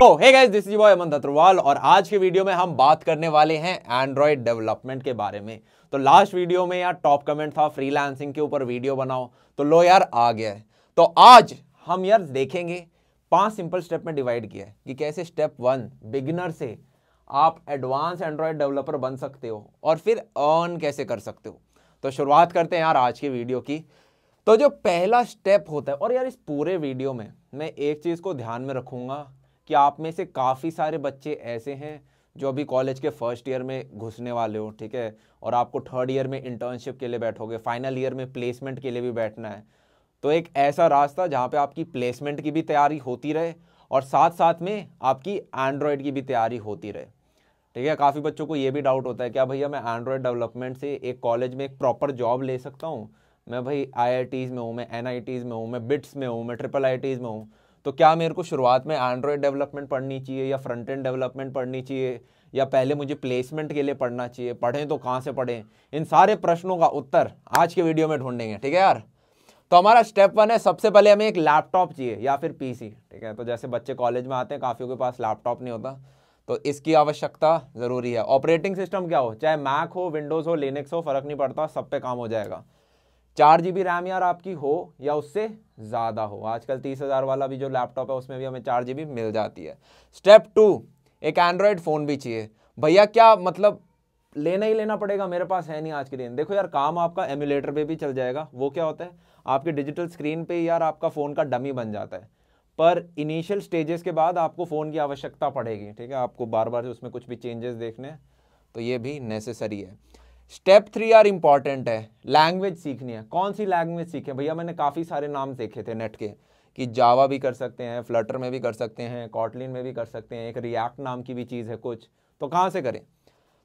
तो hey guys this is Aman Dattwal और आज के वीडियो में हम बात करने वाले हैं एंड्रॉयड डेवलपमेंट के बारे में तो लास्ट वीडियो में यार टॉप कमेंट था फ्रीलांसिंग के ऊपर वीडियो बनाओ तो लो यार आ गया है तो आज हम यार देखेंगे पांच सिंपल स्टेप में डिवाइड किया है कि कैसे स्टेप वन बिगिनर से आप एडवांस एंड्रॉयड डेवलपर बन सकते हो और फिर अर्न कैसे कर सकते हो तो शुरुआत करते हैं यार आज की वीडियो की तो जो पहला स्टेप होता है और यार इस पूरे वीडियो में मैं एक चीज़ को ध्यान में रखूँगा कि आप में से काफ़ी सारे बच्चे ऐसे हैं जो अभी कॉलेज के फर्स्ट ईयर में घुसने वाले हो ठीक है और आपको थर्ड ईयर में इंटर्नशिप के लिए बैठोगे फाइनल ईयर में प्लेसमेंट के लिए भी बैठना है तो एक ऐसा रास्ता जहाँ पे आपकी प्लेसमेंट की भी तैयारी होती रहे और साथ साथ में आपकी एंड्रॉयड की भी तैयारी होती रहे ठीक है काफ़ी बच्चों को ये भी डाउट होता है क्या भैया मैं एंड्रॉयड डेवलपमेंट से एक कॉलेज में एक प्रॉपर जॉब ले सकता हूँ मैं भाई आई में हूँ मैं एन में हूँ मैं बिट्स में हूँ मैं ट्रिपल आई में हूँ तो क्या मेरे को शुरुआत में एंड्रॉयड डेवलपमेंट पढ़नी चाहिए या फ्रंट एंड डेवलपमेंट पढ़नी चाहिए या पहले मुझे प्लेसमेंट के लिए पढ़ना चाहिए पढ़ें तो कहाँ से पढ़ें इन सारे प्रश्नों का उत्तर आज के वीडियो में ढूंढेंगे ठीक है यार तो हमारा स्टेप वन है सबसे पहले हमें एक लैपटॉप चाहिए या फिर पीसी ठीक है तो जैसे बच्चे कॉलेज में आते हैं काफ़ियों के पास लैपटॉप नहीं होता तो इसकी आवश्यकता ज़रूरी है ऑपरेटिंग सिस्टम क्या हो चाहे मैक हो विंडोज़ हो लिनक्स हो फ़र्क नहीं पड़ता सब पे काम हो जाएगा चार जी रैम यार आपकी हो या उससे ज़्यादा हो आजकल तीस हज़ार वाला भी जो लैपटॉप है उसमें भी हमें चार जी मिल जाती है स्टेप टू एक एंड्रॉयड फ़ोन भी चाहिए भैया क्या मतलब लेना ही लेना पड़ेगा मेरे पास है नहीं आज के दिन देखो यार काम आपका एम्यूलेटर पे भी चल जाएगा वो क्या होता है आपके डिजिटल स्क्रीन पे यार आपका फ़ोन का डमी बन जाता है पर इनिशियल स्टेजेस के बाद आपको फ़ोन की आवश्यकता पड़ेगी ठीक है आपको बार बार उसमें कुछ भी चेंजेस देखने हैं तो ये भी नेसेसरी है स्टेप थ्री आर इंपॉर्टेंट है लैंग्वेज सीखनी है कौन सी लैंग्वेज सीखे भैया मैंने काफ़ी सारे नाम देखे थे नेट के कि जावा भी कर सकते हैं फ्लटर में भी कर सकते हैं कॉटलिन में भी कर सकते हैं एक रिएक्ट नाम की भी चीज़ है कुछ तो कहाँ से करें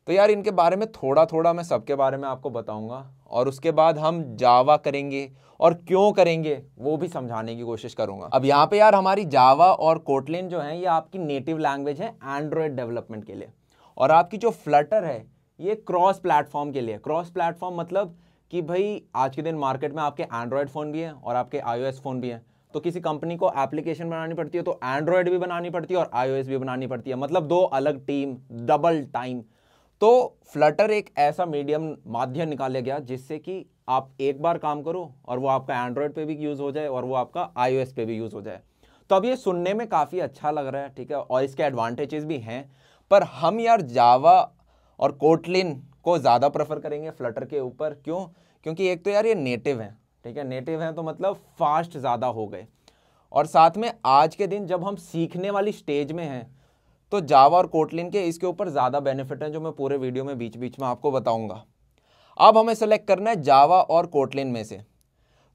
तो यार इनके बारे में थोड़ा थोड़ा मैं सबके बारे में आपको बताऊंगा और उसके बाद हम जावा करेंगे और क्यों करेंगे वो भी समझाने की कोशिश करूंगा अब यहाँ पे यार हमारी जावा और कोटलिन जो है ये आपकी नेटिव लैंग्वेज है एंड्रॉयड डेवलपमेंट के लिए और आपकी जो फ्लटर है ये क्रॉस प्लेटफॉर्म के लिए क्रॉस प्लेटफॉर्म मतलब कि भाई आज के दिन मार्केट में आपके एंड्रॉयड फ़ोन भी हैं और आपके आई फ़ोन भी हैं तो किसी कंपनी को एप्लीकेशन बनानी पड़ती है तो एंड्रॉयड भी बनानी पड़ती है और आई भी बनानी पड़ती है मतलब दो अलग टीम डबल टाइम तो फ्लटर एक ऐसा मीडियम माध्यम निकाला गया जिससे कि आप एक बार काम करो और वो आपका एंड्रॉयड पे भी यूज़ हो जाए और वो आपका आईओएस पे भी यूज़ हो जाए तो अब ये सुनने में काफ़ी अच्छा लग रहा है ठीक है और इसके एडवांटेजेस भी हैं पर हम यार जावा और कोटलिन को ज़्यादा प्रेफर करेंगे फ्लटर के ऊपर क्यों क्योंकि एक तो यार ये नेटिव हैं ठीक है नेटिव हैं तो मतलब फास्ट ज़्यादा हो गए और साथ में आज के दिन जब हम सीखने वाली स्टेज में हैं तो जावा और कोटलिन के इसके ऊपर ज़्यादा बेनिफिट हैं जो मैं पूरे वीडियो में बीच बीच में आपको बताऊंगा अब हमें सेलेक्ट करना है जावा और कोटलिन में से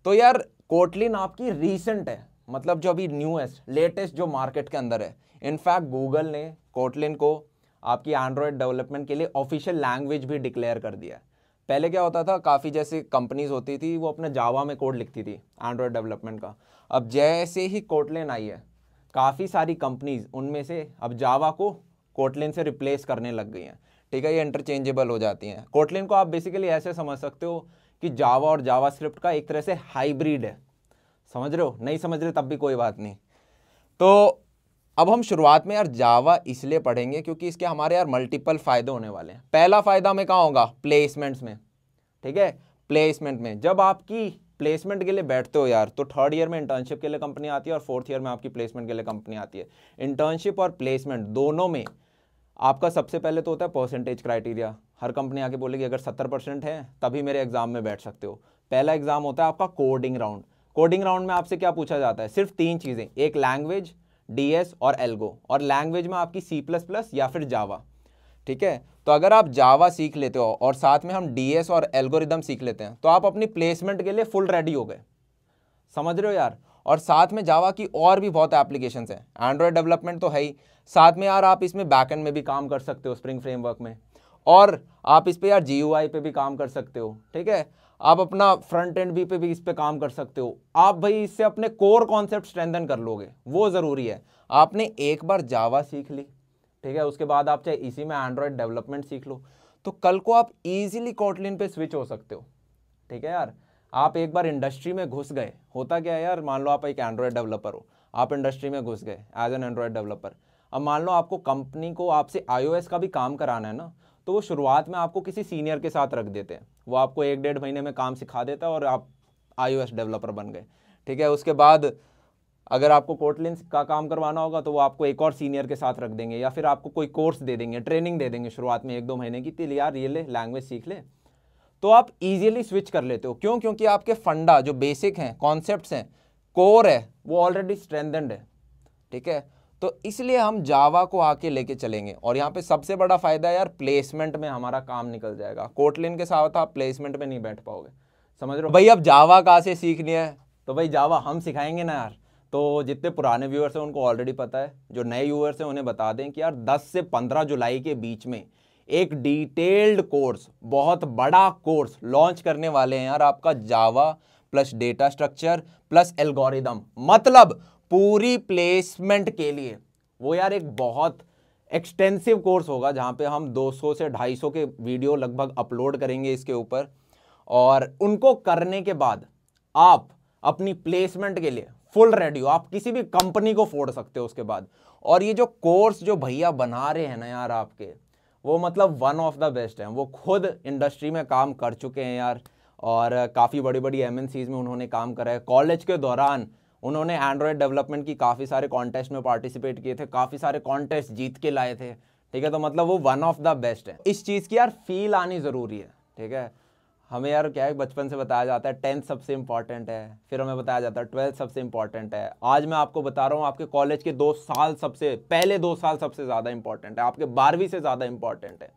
तो यार कोटलिन आपकी रीसेंट है मतलब जो अभी न्यूएस्ट लेटेस्ट जो मार्केट के अंदर है इनफैक्ट गूगल ने कोटलिन को आपकी एंड्रॉयड डेवलपमेंट के लिए ऑफिशियल लैंग्वेज भी डिक्लेयर कर दिया पहले क्या होता था काफ़ी जैसे कंपनीज होती थी वो अपने जावा में कोड लिखती थी एंड्रॉयड डेवलपमेंट का अब जैसे ही कोटलेन आई है काफ़ी सारी कंपनीज उनमें से अब जावा को कोटलेन से रिप्लेस करने लग गई हैं ठीक है ये इंटरचेंजेबल हो जाती हैं कोटलेन को आप बेसिकली ऐसे समझ सकते हो कि जावा और जावा स्क्रिप्ट का एक तरह से हाइब्रिड है समझ रहे हो नहीं समझ रहे तब भी कोई बात नहीं तो अब हम शुरुआत में यार जावा इसलिए पढ़ेंगे क्योंकि इसके हमारे यार मल्टीपल फ़ायदे होने वाले हैं पहला फ़ायदा मैं कहाँ होगा प्लेसमेंट्स में ठीक है प्लेसमेंट में जब आपकी प्लेसमेंट के लिए बैठते हो यार तो थर्ड ईयर में इंटर्नशिप के लिए कंपनी आती है और फोर्थ ईयर में आपकी प्लेसमेंट के लिए कंपनी आती है इंटर्नशिप और प्लेसमेंट दोनों में आपका सबसे पहले तो होता है परसेंटेज क्राइटेरिया हर कंपनी आके बोलेगी अगर सत्तर परसेंट है तभी मेरे एग्जाम में बैठ सकते हो पहला एग्जाम होता है आपका कोडिंग राउंड कोडिंग राउंड में आपसे क्या पूछा जाता है सिर्फ तीन चीज़ें एक लैंग्वेज डी और एल्गो और लैंग्वेज में आपकी सी प्लस प्लस या फिर जावा ठीक है तो अगर आप जावा सीख लेते हो और साथ में हम डीएस और एल्गोरिदम सीख लेते हैं तो आप अपनी प्लेसमेंट के लिए फुल रेडी हो गए समझ रहे हो यार और साथ में जावा की और भी बहुत एप्लीकेशन हैं एंड्रॉयड डेवलपमेंट तो है ही साथ में यार आप इसमें बैकएंड में भी काम कर सकते हो स्प्रिंग फ्रेमवर्क में और आप इस पर यार जी पे भी काम कर सकते हो ठीक है आप अपना फ्रंट एंड भी पे भी इस पर काम कर सकते हो आप भाई इससे अपने कोर कॉन्सेप्ट स्ट्रेंथन कर लोगे वो ज़रूरी है आपने एक बार जावा सीख ली ठीक है उसके बाद आप चाहे इसी में एंड्रॉयड डेवलपमेंट सीख लो तो कल को आप इजीली कॉटलिन पे स्विच हो सकते हो ठीक है यार आप एक बार इंडस्ट्री में घुस गए होता क्या है यार मान लो आप एक एंड्रॉयड डेवलपर हो आप इंडस्ट्री में घुस गए एज एन एंड्रॉयड डेवलपर अब मान लो आपको कंपनी को आपसे आईओएस का भी काम कराना है ना तो वो शुरुआत में आपको किसी सीनियर के साथ रख देते हैं वो आपको एक डेढ़ महीने में काम सिखा देता है और आप आई डेवलपर बन गए ठीक है उसके बाद अगर आपको कोटलिन का काम करवाना होगा तो वो आपको एक और सीनियर के साथ रख देंगे या फिर आपको कोई कोर्स दे देंगे ट्रेनिंग दे देंगे शुरुआत में एक दो महीने की तिल यार ये लैंग्वेज सीख ले तो आप इजीली स्विच कर लेते हो क्यों क्योंकि आपके फंडा जो बेसिक हैं कॉन्सेप्ट हैं कोर है वो ऑलरेडी स्ट्रेंथेंड है ठीक है तो इसलिए हम जावा को आके लेके चलेंगे और यहाँ पे सबसे बड़ा फ़ायदा यार प्लेसमेंट में हमारा काम निकल जाएगा कोटलिन के साथ आप प्लेसमेंट में नहीं बैठ पाओगे समझ रहे भाई अब जावा कहाँ से सीखनी है तो भाई जावा हम सिखाएंगे ना यार तो जितने पुराने व्यूअर्स हैं उनको ऑलरेडी पता है जो नए व्यूअर्स हैं उन्हें बता दें कि यार दस से पंद्रह जुलाई के बीच में एक डिटेल्ड कोर्स बहुत बड़ा कोर्स लॉन्च करने वाले हैं यार आपका Java plus data structure plus algorithm मतलब पूरी प्लेसमेंट के लिए वो यार एक बहुत एक्सटेंसिव कोर्स होगा जहाँ पे हम 200 से 250 के वीडियो लगभग अपलोड करेंगे इसके ऊपर और उनको करने के बाद आप अपनी प्लेसमेंट के लिए फुल रेडी हो आप किसी भी कंपनी को फोड़ सकते हो उसके बाद और ये जो कोर्स जो भैया बना रहे हैं ना यार आपके वो मतलब वन ऑफ द बेस्ट हैं वो खुद इंडस्ट्री में काम कर चुके हैं यार और काफ़ी बड़ी बड़ी एम में उन्होंने काम करा है कॉलेज के दौरान उन्होंने एंड्रॉयड डेवलपमेंट की काफ़ी सारे कॉन्टेस्ट में पार्टिसिपेट किए थे काफ़ी सारे कॉन्टेस्ट जीत के लाए थे ठीक है तो मतलब वो वन ऑफ द बेस्ट है इस चीज़ की यार फील आनी ज़रूरी है ठीक है हमें यार क्या है बचपन से बताया जाता है टेंथ सबसे इंपॉर्टेंट है फिर हमें बताया जाता है ट्वेल्थ सबसे इंपॉर्टेंट है आज मैं आपको बता रहा हूँ आपके कॉलेज के दो साल सबसे पहले दो साल सबसे ज़्यादा इंपॉर्टेंट है आपके बारहवीं से ज़्यादा इंपॉर्टेंट है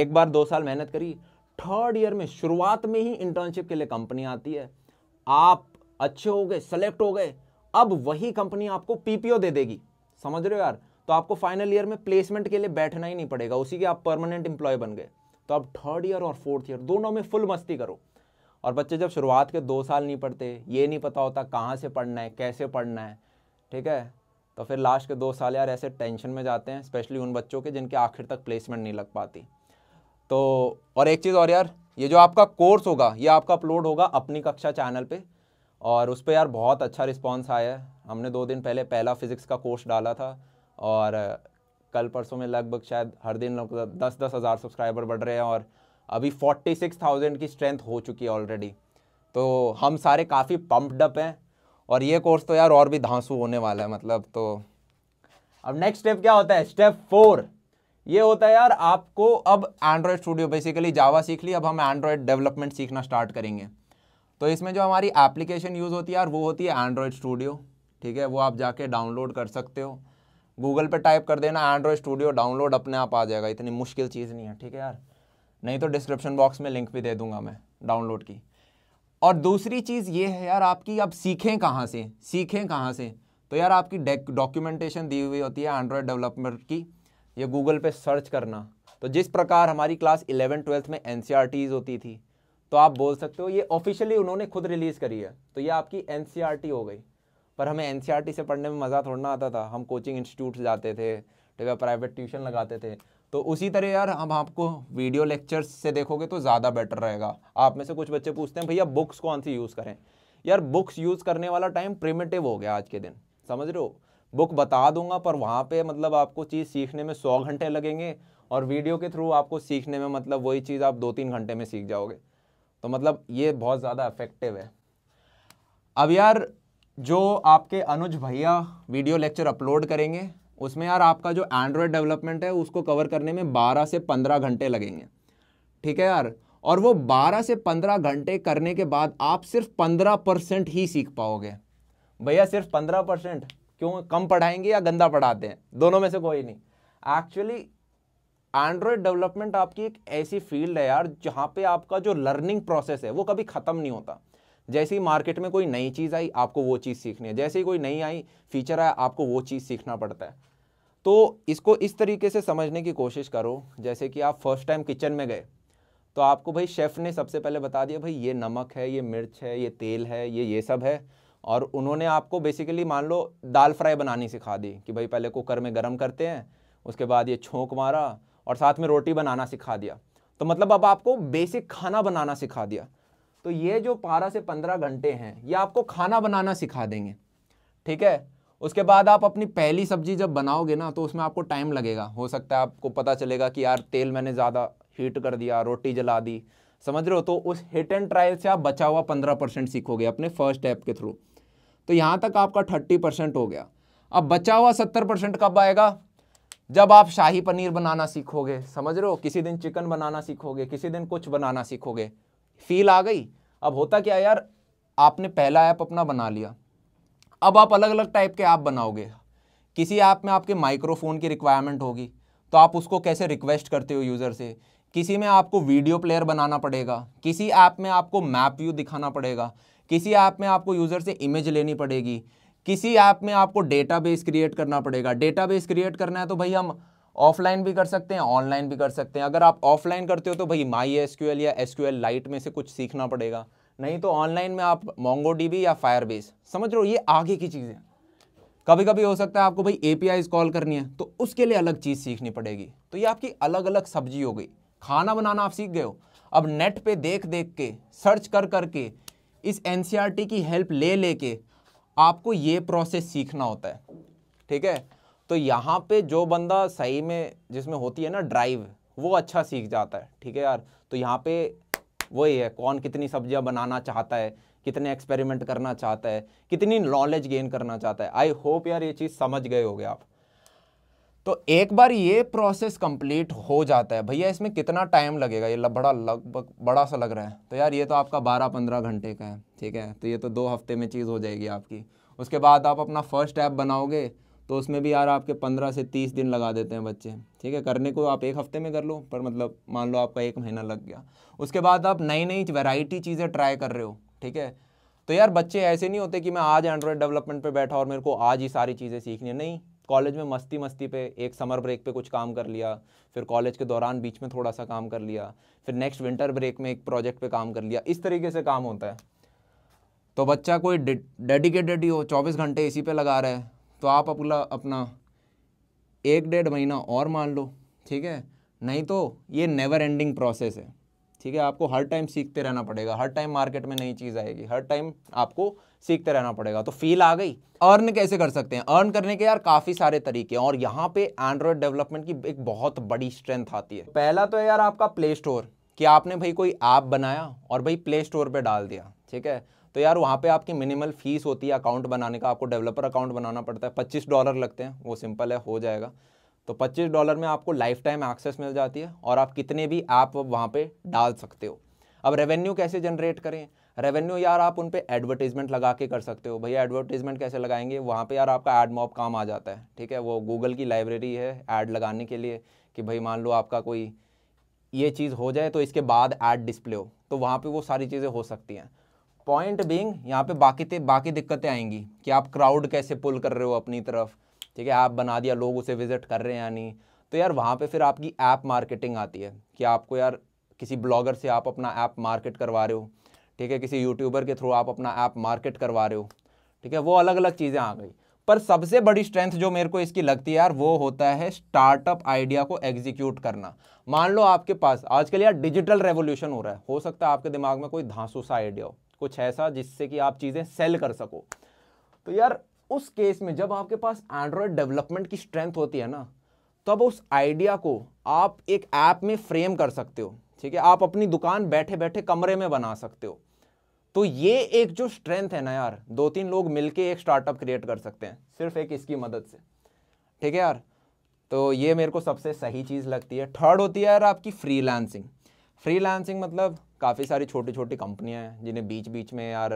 एक बार दो साल मेहनत करी थर्ड ईयर में शुरुआत में ही इंटर्नशिप के लिए कंपनी आती है आप अच्छे हो गए सेलेक्ट हो गए अब वही कंपनी आपको पीपीओ दे देगी समझ रहे हो यार तो आपको फाइनल ईयर में प्लेसमेंट के लिए बैठना ही नहीं पड़ेगा उसी के आप परमानेंट एम्प्लॉय बन गए तो आप थर्ड ईयर और फोर्थ ईयर दोनों में फुल मस्ती करो और बच्चे जब शुरुआत के दो साल नहीं पढ़ते ये नहीं पता होता कहाँ से पढ़ना है कैसे पढ़ना है ठीक है तो फिर लास्ट के दो साल यार ऐसे टेंशन में जाते हैं स्पेशली उन बच्चों के जिनके आखिर तक प्लेसमेंट नहीं लग पाती तो और एक चीज़ और यार ये जो आपका कोर्स होगा ये आपका अपलोड होगा अपनी कक्षा चैनल पे और उस पर यार बहुत अच्छा रिस्पॉन्स आया है हमने दो दिन पहले पहला फिज़िक्स का कोर्स डाला था और कल परसों में लगभग शायद हर दिन दस दस हज़ार सब्सक्राइबर बढ़ रहे हैं और अभी फोर्टी सिक्स थाउजेंड की स्ट्रेंथ हो चुकी है ऑलरेडी तो हम सारे काफ़ी पम्पडअप हैं और ये कोर्स तो यार और भी धांसू होने वाला है मतलब तो अब नेक्स्ट स्टेप क्या होता है स्टेप फोर ये होता है यार आपको अब एंड्रॉयड स्टूडियो बेसिकली जावा सीख ली अब हम एंड्रॉयड डेवलपमेंट सीखना स्टार्ट करेंगे तो इसमें जो हमारी एप्लीकेशन यूज़ होती है यार वो होती है एंड्रॉयड स्टूडियो ठीक है वो आप जाके डाउनलोड कर सकते हो गूगल पे टाइप कर देना एंड्रॉयड स्टूडियो डाउनलोड अपने आप आ जाएगा इतनी मुश्किल चीज़ नहीं है ठीक है यार नहीं तो डिस्क्रिप्शन बॉक्स में लिंक भी दे दूंगा मैं डाउनलोड की और दूसरी चीज़ ये है यार आपकी आप सीखें कहाँ से सीखें कहाँ से तो यार आपकी डॉक्यूमेंटेशन दी हुई होती है एंड्रॉयड डेवलपमेंट की ये गूगल पर सर्च करना तो जिस प्रकार हमारी क्लास इलेवन ट्वेल्थ में एन होती थी तो आप बोल सकते हो ये ऑफिशियली उन्होंने खुद रिलीज़ करी है तो ये आपकी एन e हो गई पर हमें एन e से पढ़ने में मज़ा थोड़ा आता था हम कोचिंग इंस्टीट्यूट जाते थे ठीक है प्राइवेट ट्यूशन लगाते थे तो उसी तरह यार हम आपको वीडियो लेक्चर्स से देखोगे तो ज़्यादा बेटर रहेगा आप में से कुछ बच्चे पूछते हैं भैया बुक्स कौन सी यूज़ करें यार बुक्स यूज़ करने वाला टाइम प्रिमेटिव हो गया आज के दिन समझ रहे हो बुक बता दूंगा पर वहाँ पे मतलब आपको चीज़ सीखने में सौ घंटे लगेंगे और वीडियो के थ्रू आपको सीखने में मतलब वही चीज़ आप दो तीन घंटे में सीख जाओगे तो मतलब ये बहुत ज़्यादा इफेक्टिव है अब यार जो आपके अनुज भैया वीडियो लेक्चर अपलोड करेंगे उसमें यार आपका जो एंड्रॉयड डेवलपमेंट है उसको कवर करने में 12 से 15 घंटे लगेंगे ठीक है यार और वो 12 से 15 घंटे करने के बाद आप सिर्फ 15 परसेंट ही सीख पाओगे भैया सिर्फ 15 परसेंट क्यों कम पढ़ाएंगे या गंदा पढ़ाते हैं दोनों में से कोई नहीं एक्चुअली एंड्रॉयड डेवलपमेंट आपकी एक ऐसी फील्ड है यार जहाँ पे आपका जो लर्निंग प्रोसेस है वो कभी ख़त्म नहीं होता जैसे ही मार्केट में कोई नई चीज़ आई आपको वो चीज़ सीखनी है जैसे ही कोई नई आई फीचर आया आपको वो चीज़ सीखना पड़ता है तो इसको इस तरीके से समझने की कोशिश करो जैसे कि आप फर्स्ट टाइम किचन में गए तो आपको भाई शेफ़ ने सबसे पहले बता दिया भाई ये नमक है ये मिर्च है ये तेल है ये ये सब है और उन्होंने आपको बेसिकली मान लो दाल फ्राई बनानी सिखा दी कि भाई पहले कुकर में गर्म करते हैं उसके बाद ये छोंक मारा और साथ में रोटी बनाना सिखा दिया तो मतलब अब आपको बेसिक खाना बनाना सिखा दिया तो ये जो बारह से पंद्रह घंटे हैं ये आपको खाना बनाना सिखा देंगे ठीक है उसके बाद आप अपनी पहली सब्जी जब बनाओगे ना तो उसमें आपको टाइम लगेगा हो सकता है आपको पता चलेगा कि यार तेल मैंने ज़्यादा हीट कर दिया रोटी जला दी समझ रहे हो तो उस हिट एंड ट्रायल से आप बचा हुआ पंद्रह परसेंट सीखोगे अपने फर्स्ट ऐप के थ्रू तो यहाँ तक आपका थर्टी परसेंट हो गया अब बचा हुआ सत्तर परसेंट कब आएगा जब आप शाही पनीर बनाना सीखोगे समझ रहे हो किसी दिन चिकन बनाना सीखोगे किसी दिन कुछ बनाना सीखोगे फील आ गई अब होता क्या यार आपने पहला ऐप अपना बना लिया अब आप अलग अलग टाइप के ऐप बनाओगे किसी ऐप में आपके माइक्रोफोन की रिक्वायरमेंट होगी तो आप उसको कैसे रिक्वेस्ट करते हो यूज़र से किसी में आपको वीडियो प्लेयर बनाना पड़ेगा किसी ऐप में आपको मैप व्यू दिखाना पड़ेगा किसी ऐप में आपको यूज़र से इमेज लेनी पड़ेगी किसी ऐप में आपको डेटाबेस क्रिएट करना पड़ेगा डेटाबेस क्रिएट करना है तो भाई हम ऑफलाइन भी कर सकते हैं ऑनलाइन भी कर सकते हैं अगर आप ऑफलाइन करते हो तो भाई माई एस या एस लाइट में से कुछ सीखना पड़ेगा नहीं तो ऑनलाइन में आप मोंगो या फायरबेस समझ लो ये आगे की चीज़ें कभी कभी हो सकता है आपको भाई ए पी कॉल करनी है तो उसके लिए अलग चीज़ सीखनी पड़ेगी तो ये आपकी अलग अलग सब्जी हो गई खाना बनाना आप सीख गए हो अब नेट पे देख देख के सर्च कर करके इस एन e की हेल्प ले लेके आपको ये प्रोसेस सीखना होता है ठीक है तो यहाँ पे जो बंदा सही में जिसमें होती है ना ड्राइव वो अच्छा सीख जाता है ठीक है यार तो यहाँ पे वही है कौन कितनी सब्जियाँ बनाना चाहता है कितने एक्सपेरिमेंट करना चाहता है कितनी नॉलेज गेन करना चाहता है आई होप यार ये चीज़ समझ गए हो आप तो एक बार ये प्रोसेस कंप्लीट हो जाता है भैया इसमें कितना टाइम लगेगा ये बड़ा लगभग बड़ा सा लग रहा है तो यार ये तो आपका बारह पंद्रह घंटे का है ठीक है तो ये तो दो हफ्ते में चीज़ हो जाएगी आपकी उसके बाद आप अपना फर्स्ट ऐप बनाओगे तो उसमें भी यार आपके पंद्रह से तीस दिन लगा देते हैं बच्चे ठीक है करने को आप एक हफ्ते में कर लो पर मतलब मान लो आपका एक महीना लग गया उसके बाद आप नई नई वैरायटी चीज़ें ट्राई कर रहे हो ठीक है तो यार बच्चे ऐसे नहीं होते कि मैं आज एंड्रॉयड डेवलपमेंट पे बैठा और मेरे को आज ही सारी चीज़ें सीखनी है नहीं कॉलेज में मस्ती मस्ती पे एक समर ब्रेक पे कुछ काम कर लिया फिर कॉलेज के दौरान बीच में थोड़ा सा काम कर लिया फिर नेक्स्ट विंटर ब्रेक में एक प्रोजेक्ट पे काम कर लिया इस तरीके से काम होता है तो बच्चा कोई डेडिकेटेड ही हो चौबीस घंटे इसी पे लगा रहा है तो आप अपना अपना एक डेढ़ महीना और मान लो ठीक है नहीं तो ये नेवर एंडिंग प्रोसेस है ठीक है आपको हर टाइम सीखते रहना पड़ेगा हर टाइम मार्केट में नई चीज़ आएगी हर टाइम आपको सीखते रहना पड़ेगा तो फील आ गई अर्न कैसे कर सकते हैं अर्न करने के यार काफ़ी सारे तरीके हैं और यहाँ पे एंड्रॉयड डेवलपमेंट की एक बहुत बड़ी स्ट्रेंथ आती है पहला तो है यार आपका प्ले स्टोर कि आपने भाई कोई ऐप बनाया और भाई प्ले स्टोर पर डाल दिया ठीक है तो यार वहाँ पे आपकी मिनिमल फीस होती है अकाउंट बनाने का आपको डेवलपर अकाउंट बनाना पड़ता है पच्चीस डॉलर लगते हैं वो सिंपल है हो जाएगा तो 25 डॉलर में आपको लाइफ टाइम एक्सेस मिल जाती है और आप कितने भी ऐप वहाँ पे डाल सकते हो अब रेवेन्यू कैसे जनरेट करें रेवेन्यू यार आप उन पर एडवर्टीजमेंट लगा के कर सकते हो भैया एडवर्टीजमेंट कैसे लगाएंगे वहाँ पे यार आपका एड मॉप काम आ जाता है ठीक है वो गूगल की लाइब्रेरी है ऐड लगाने के लिए कि भाई मान लो आपका कोई ये चीज़ हो जाए तो इसके बाद ऐड डिस्प्ले हो तो वहाँ पे वो सारी चीज़ें हो सकती हैं पॉइंट बींग यहाँ पर बाकी बाकी दिक्कतें आएंगी कि आप क्राउड कैसे पुल कर रहे हो अपनी तरफ ठीक है ऐप बना दिया लोग उसे विजिट कर रहे हैं या नहीं तो यार वहाँ पे फिर आपकी ऐप मार्केटिंग आती है कि आपको यार किसी ब्लॉगर से आप अपना ऐप मार्केट करवा रहे हो ठीक है किसी यूट्यूबर के थ्रू आप अपना ऐप मार्केट करवा रहे हो ठीक है वो अलग अलग चीज़ें आ गई पर सबसे बड़ी स्ट्रेंथ जो मेरे को इसकी लगती है यार वो होता है स्टार्टअप आइडिया को एग्जीक्यूट करना मान लो आपके पास आजकल यार डिजिटल रेवोल्यूशन हो रहा है हो सकता है आपके दिमाग में कोई धांसू सा आइडिया हो कुछ ऐसा जिससे कि आप चीज़ें सेल कर सको तो यार उस केस में जब आपके पास एंड्रॉयड डेवलपमेंट की स्ट्रेंथ होती है ना तब उस आइडिया को आप एक ऐप में फ्रेम कर सकते हो ठीक है आप अपनी दुकान बैठे बैठे कमरे में बना सकते हो तो ये एक जो स्ट्रेंथ है ना यार दो तीन लोग मिलके एक स्टार्टअप क्रिएट कर सकते हैं सिर्फ एक इसकी मदद से ठीक है यार तो ये मेरे को सबसे सही चीज़ लगती है थर्ड होती है यार आपकी फ्रीलांसिंग फ्रीलांसिंग मतलब काफ़ी सारी छोटी छोटी कंपनियां हैं जिन्हें बीच बीच में यार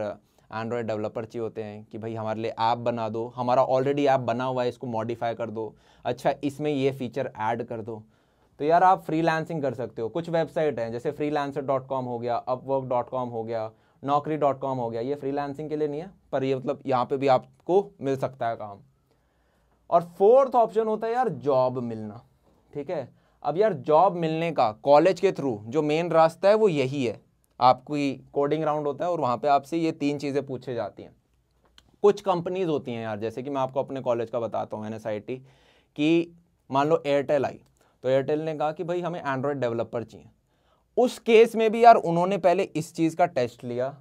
एंड्रॉयड डेवलपर चाहिए होते हैं कि भाई हमारे लिए ऐप बना दो हमारा ऑलरेडी ऐप बना हुआ है इसको मॉडिफाई कर दो अच्छा इसमें ये फीचर ऐड कर दो तो यार आप फ्रीलांसिंग कर सकते हो कुछ वेबसाइट हैं जैसे फ्री हो गया upwork.com हो गया नौकरी हो गया ये फ्रीलांसिंग के लिए नहीं है पर ये मतलब यहाँ पे भी आपको मिल सकता है काम और फोर्थ ऑप्शन होता है यार जॉब मिलना ठीक है अब यार जॉब मिलने का कॉलेज के थ्रू जो मेन रास्ता है वो यही है आपकी कोडिंग राउंड होता है और वहाँ पे आपसे ये तीन चीज़ें पूछी जाती हैं कुछ कंपनीज होती हैं यार जैसे कि मैं आपको अपने कॉलेज का बताता हूँ एन कि मान लो एयरटेल आई तो एयरटेल ने कहा कि भाई हमें एंड्रॉयड डेवलपर चाहिए उस केस में भी यार उन्होंने पहले इस चीज़ का टेस्ट लिया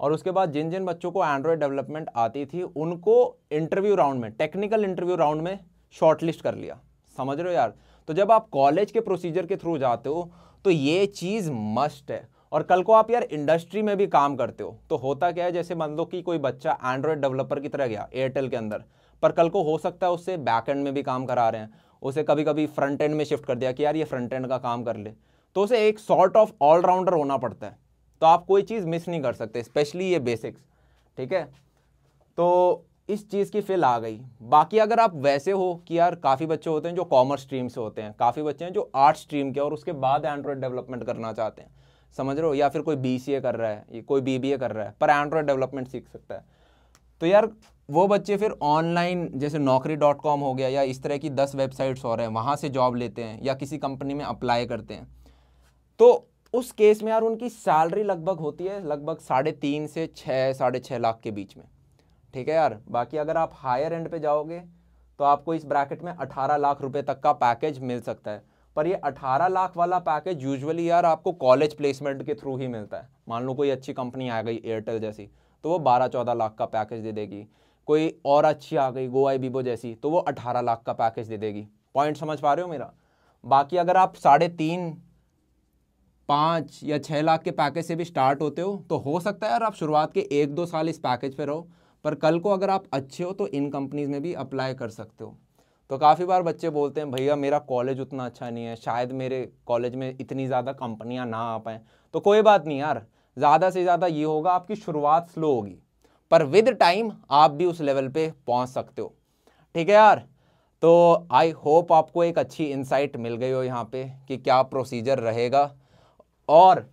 और उसके बाद जिन जिन बच्चों को एंड्रॉयड डेवलपमेंट आती थी उनको इंटरव्यू राउंड में टेक्निकल इंटरव्यू राउंड में शॉर्टलिस्ट कर लिया समझ रहे हो यार तो जब आप कॉलेज के प्रोसीजर के थ्रू जाते हो तो ये चीज़ मस्ट है और कल को आप यार इंडस्ट्री में भी काम करते हो तो होता क्या है जैसे मान लो कि कोई बच्चा एंड्रॉयड डेवलपर की तरह गया एयरटेल के अंदर पर कल को हो सकता है उससे बैक एंड में भी काम करा रहे हैं उसे कभी कभी फ्रंट एंड में शिफ्ट कर दिया कि यार ये फ्रंट एंड का काम कर ले तो उसे एक सॉर्ट ऑफ ऑलराउंडर होना पड़ता है तो आप कोई चीज़ मिस नहीं कर सकते स्पेशली ये बेसिक्स ठीक है तो इस चीज़ की फिल आ गई बाकी अगर आप वैसे हो कि यार काफ़ी बच्चे होते हैं जो कॉमर्स स्ट्रीम से होते हैं काफ़ी बच्चे हैं जो आर्ट स्ट्रीम के और उसके बाद एंड्रॉयड डेवलपमेंट करना चाहते हैं समझ रहे हो या फिर कोई बी कर रहा है कोई बी कर रहा है पर एंड्रॉयड डेवलपमेंट सीख सकता है तो यार वो बच्चे फिर ऑनलाइन जैसे नौकरी डॉट कॉम हो गया या इस तरह की दस वेबसाइट्स और हैं वहाँ से जॉब लेते हैं या किसी कंपनी में अप्लाई करते हैं तो उस केस में यार उनकी सैलरी लगभग होती है लगभग साढ़े तीन से छः साढ़े छः लाख के बीच में ठीक है यार बाकी अगर आप हायर एंड पे जाओगे तो आपको इस ब्रैकेट में अठारह लाख रुपये तक का पैकेज मिल सकता है पर ये 18 लाख वाला पैकेज यूजुअली यार आपको कॉलेज प्लेसमेंट के थ्रू ही मिलता है मान लो कोई अच्छी कंपनी आ गई एयरटेल जैसी तो वो बारह चौदह लाख का पैकेज दे देगी कोई और अच्छी आ गई गोवा बीबो जैसी तो वो अठारह लाख का पैकेज दे देगी पॉइंट समझ पा रहे हो मेरा बाकी अगर आप साढ़े तीन पाँच या छः लाख के पैकेज से भी स्टार्ट होते हो तो हो सकता है यार आप शुरुआत के एक दो साल इस पैकेज पर रहो पर कल को अगर आप अच्छे हो तो इन कंपनीज में भी अप्लाई कर सकते हो तो काफ़ी बार बच्चे बोलते हैं भैया मेरा कॉलेज उतना अच्छा नहीं है शायद मेरे कॉलेज में इतनी ज़्यादा कंपनियां ना आ पाएँ तो कोई बात नहीं यार ज़्यादा से ज़्यादा ये होगा आपकी शुरुआत स्लो होगी पर विद टाइम आप भी उस लेवल पे पहुंच सकते हो ठीक है यार तो आई होप आपको एक अच्छी इंसाइट मिल गई हो यहाँ पे कि क्या प्रोसीजर रहेगा और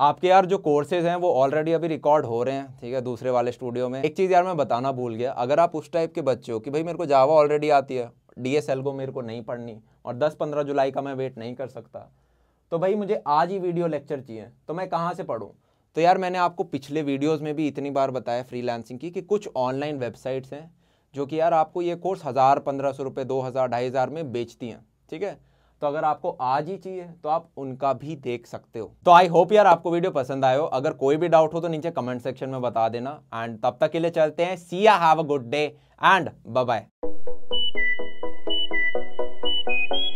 आपके यार जो कोर्सेज हैं वो ऑलरेडी अभी रिकॉर्ड हो रहे हैं ठीक है दूसरे वाले स्टूडियो में एक चीज़ यार मैं बताना भूल गया अगर आप उस टाइप के बच्चे हो कि भाई मेरे को जावा ऑलरेडी आती है डी एस एल को मेरे को नहीं पढ़नी और 10-15 जुलाई का मैं वेट नहीं कर सकता तो भाई मुझे आज ही वीडियो लेक्चर चाहिए तो मैं कहाँ से पढ़ूँ तो यार मैंने आपको पिछले वीडियोस में भी इतनी बार बताया फ्रीलांसिंग की कि कुछ ऑनलाइन वेबसाइट्स हैं जो कि यार आपको ये कोर्स हज़ार पंद्रह सौ रुपये दो हज़ार ढाई हज़ार में बेचती हैं ठीक है तो अगर आपको आज ही चाहिए तो आप उनका भी देख सकते हो तो आई होप यार आपको वीडियो पसंद आयो अगर कोई भी डाउट हो तो नीचे कमेंट सेक्शन में बता देना एंड तब तक के लिए चलते हैं see have a good day and bye